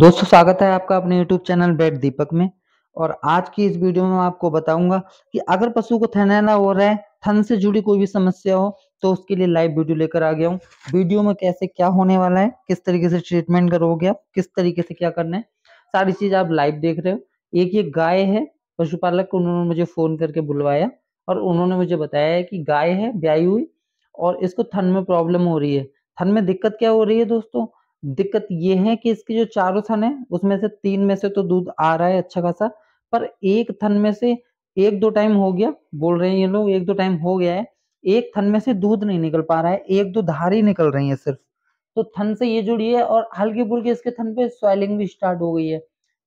दोस्तों स्वागत है आपका अपने YouTube चैनल बेट दीपक में और आज की इस वीडियो में आपको बताऊंगा कि अगर पशु को थनैना हो रहा है थन से जुड़ी कोई भी समस्या हो तो उसके लिए लाइव वीडियो लेकर आ गया हूँ वीडियो में कैसे क्या होने वाला है किस तरीके से ट्रीटमेंट करोगे आप किस तरीके से क्या करना है सारी चीज आप लाइव देख रहे हो एक ये गाय है पशुपालक को उन्होंने मुझे फोन करके बुलवाया और उन्होंने मुझे बताया कि गाय है ब्याई हुई और इसको थन में प्रॉब्लम हो रही है थन में दिक्कत क्या हो रही है दोस्तों दिक्कत ये है कि इसके जो चारों थन है उसमें से तीन में से तो दूध आ रहा है अच्छा खासा पर एक थन में से एक दो टाइम हो गया बोल रहे हैं ये लोग एक दो टाइम हो गया है एक थन में से दूध नहीं निकल पा रहा है एक दो धारी निकल रही है सिर्फ तो थन से ये जुड़ी है और हल्की फुल्की इसके थन पे स्वेलिंग भी स्टार्ट हो गई है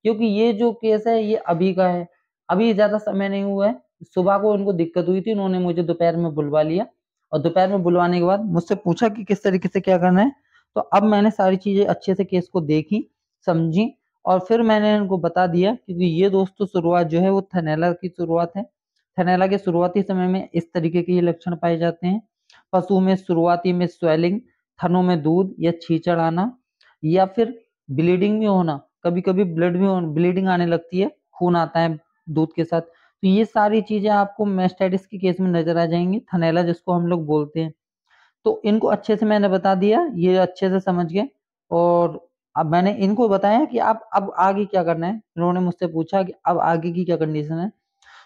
क्योंकि ये जो केस है ये अभी का है अभी ज्यादा समय नहीं हुआ है सुबह को उनको दिक्कत हुई थी उन्होंने मुझे दोपहर में बुलवा लिया और दोपहर में बुलवाने के बाद मुझसे पूछा कि किस तरीके से क्या करना है तो अब मैंने सारी चीजें अच्छे से केस को देखी समझी और फिर मैंने इनको बता दिया क्योंकि ये दोस्तों तो शुरुआत जो है वो थनेला की शुरुआत है थनेला के शुरुआती समय में इस तरीके के ये लक्षण पाए जाते हैं पशु में शुरुआती में स्वेलिंग थनों में दूध या छीचड़ आना या फिर ब्लीडिंग भी होना कभी कभी ब्लड भी ब्लीडिंग आने लगती है खून आता है दूध के साथ तो ये सारी चीजें आपको मेस्टाइटिस के केस में नजर आ जाएंगी थनेला जिसको हम लोग बोलते हैं तो इनको अच्छे से मैंने बता दिया ये अच्छे से समझ गए और अब मैंने इनको बताया कि आप अब आगे क्या करना है इन्होंने मुझसे पूछा कि अब आगे की क्या कंडीशन है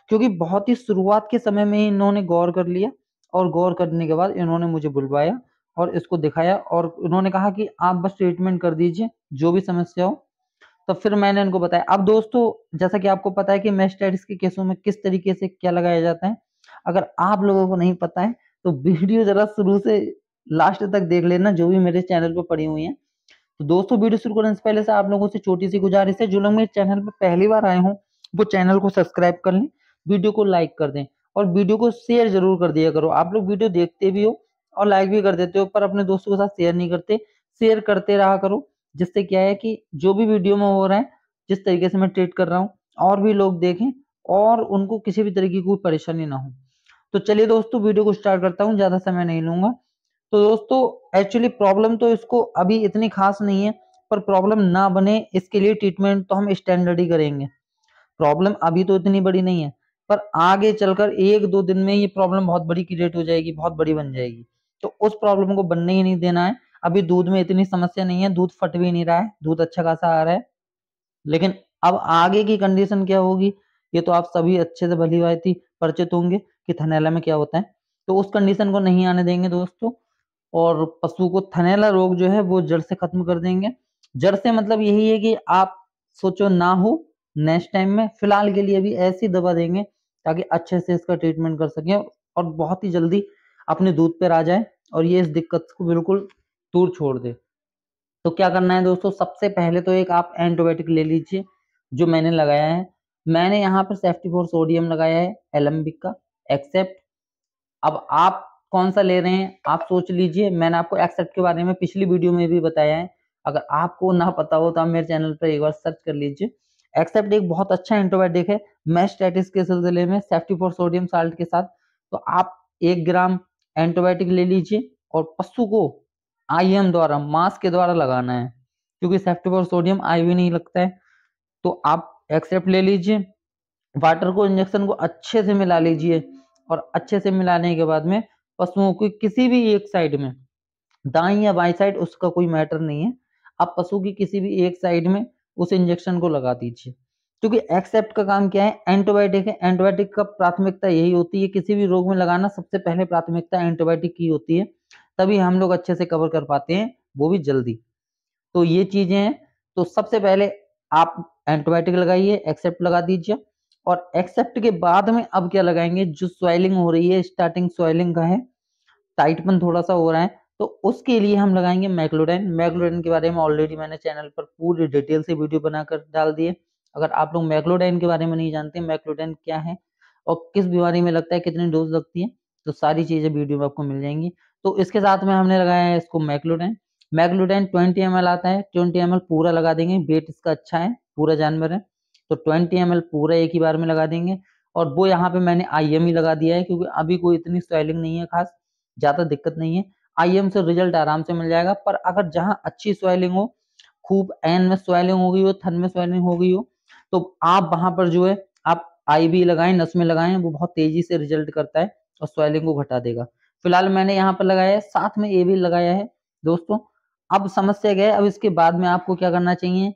क्योंकि बहुत ही शुरुआत के समय में इन्होंने गौर कर लिया और गौर करने के बाद इन्होंने मुझे बुलवाया और इसको दिखाया और इन्होंने कहा कि आप बस ट्रीटमेंट कर दीजिए जो भी समस्या हो तो फिर मैंने इनको बताया अब दोस्तों जैसा कि आपको पता है कि मेस्टाइटिस के केसों में किस तरीके से क्या लगाया जाता है अगर आप लोगों को नहीं पता है तो वीडियो जरा शुरू से लास्ट तक देख लेना जो भी मेरे चैनल पर पड़ी हुई है तो दोस्तों वीडियो शुरू करने से पहले से आप लोगों से छोटी सी गुजारिश है जो लोग मेरे चैनल पर पहली बार आए हों वो चैनल को सब्सक्राइब कर लें वीडियो को लाइक कर दें और वीडियो को शेयर जरूर कर दिया करो आप लोग वीडियो देखते भी हो और लाइक भी कर देते हो पर अपने दोस्तों के साथ शेयर नहीं करते शेयर करते रहा करो जिससे क्या है कि जो भी वीडियो में हो रहा है जिस तरीके से मैं ट्रीट कर रहा हूँ और भी लोग देखें और उनको किसी भी तरीके की कोई परेशानी ना हो तो चलिए दोस्तों वीडियो को स्टार्ट करता हूँ ज्यादा समय नहीं लूंगा तो दोस्तों एक्चुअली प्रॉब्लम तो इसको अभी इतनी खास नहीं है पर प्रॉब्लम ना बने इसके लिए ट्रीटमेंट तो हम स्टैंडर्ड ही करेंगे प्रॉब्लम अभी तो इतनी बड़ी नहीं है पर आगे चलकर एक दो दिन में ये प्रॉब्लम बहुत बड़ी क्रिएट हो जाएगी बहुत बड़ी बन जाएगी तो उस प्रॉब्लम को बनने ही नहीं देना है अभी दूध में इतनी समस्या नहीं है दूध फट भी नहीं रहा है दूध अच्छा खासा आ रहा है लेकिन अब आगे की कंडीशन क्या होगी ये तो आप सभी अच्छे से भली भाई परिचित होंगे कि थनेला में क्या होता है तो उस कंडीशन को नहीं आने देंगे दोस्तों और पशु को थनेला रोग जो है वो जड़ से खत्म कर देंगे जड़ से मतलब यही है कि आप सोचो ना हो नेक्स्ट टाइम में फिलहाल के लिए भी ऐसी दवा देंगे ताकि अच्छे से इसका ट्रीटमेंट कर सके और बहुत ही जल्दी अपने दूध पर आ जाए और ये इस दिक्कत को बिल्कुल दूर छोड़ दे तो क्या करना है दोस्तों सबसे पहले तो एक आप एंटीबायोटिक ले लीजिए जो मैंने लगाया है मैंने यहाँ पर सेफ्टी फोर सोडियम लगाया है एलम्बिक का एक्सेप्ट अब आप कौन सा ले रहे हैं आप सोच लीजिए मैंने आपको एक्सेप्ट के बारे में पिछली वीडियो में भी बताया है अगर आपको ना पता हो तो आप मेरे चैनल पर एक बार सर्च कर लीजिए एक्सेप्ट एक बहुत अच्छा एंटोबायोटिक है मैच के सिलसिले में सेफ्टी फॉर सोडियम साल्ट के साथ तो आप एक ग्राम एंटोबायोटिक ले लीजिए और पशु को आई द्वारा मास के द्वारा लगाना है क्योंकि सेफ्टी फॉर सोडियम आईवी नहीं लगता है तो आप एक्सेप्ट ले लीजिए वाटर को इंजेक्शन को अच्छे से मिला लीजिए और अच्छे से मिलाने के बाद में पशुओं की किसी भी एक साइड में दाई या बाई साइड उसका कोई मैटर नहीं है आप पशु की किसी भी एक साइड में उस इंजेक्शन को लगा दीजिए क्योंकि एक्सेप्ट का काम क्या है एंटीबायोटिक है एंटीबायोटिक का प्राथमिकता यही होती है किसी भी रोग में लगाना सबसे पहले प्राथमिकता एंटीबायोटिक की होती है तभी हम लोग अच्छे से कवर कर पाते हैं वो भी जल्दी तो ये चीजें हैं तो सबसे पहले आप एंटीबायोटिक लगाइए एक्सेप्ट लगा दीजिए और एक्सेप्ट के बाद में अब क्या लगाएंगे जो स्वेलिंग हो रही है स्टार्टिंग स्वेलिंग का है टाइटपन थोड़ा सा हो रहा है तो उसके लिए हम लगाएंगे मैक्लोडाइन मैक्लोडाइन के बारे में ऑलरेडी मैंने चैनल पर पूरी डिटेल से वीडियो बनाकर डाल दिए अगर आप लोग मैक्लोडाइन के बारे में नहीं जानते मैक्लोडाइन क्या है और किस बीमारी में लगता है कितनी डोज लगती है तो सारी चीज़ें वीडियो में आपको मिल जाएंगी तो इसके साथ में हमने लगाया है इसको मैक्लोडेन मैक्लोडाइन ट्वेंटी एम आता है ट्वेंटी एम पूरा लगा देंगे वेट इसका अच्छा है पूरा जानवर है तो 20 एम पूरा एक ही बार में लगा देंगे और वो यहाँ पे मैंने आई ही लगा दिया है क्योंकि अभी कोई इतनी स्वेलिंग नहीं है खास ज्यादा दिक्कत नहीं है आई से रिजल्ट आराम से मिल जाएगा पर अगर जहाँ अच्छी स्वेलिंग हो खूब एन में स्वेलिंग हो गई हो थन में स्वेलिंग हो गई हो तो आप वहां पर जो है आप आई भी लगाएं नस में लगाएं वो बहुत तेजी से रिजल्ट करता है और स्वेलिंग को घटा देगा फिलहाल मैंने यहाँ पर लगाया है साथ में ए भी लगाया है दोस्तों अब समस्या गए अब इसके बाद में आपको क्या करना चाहिए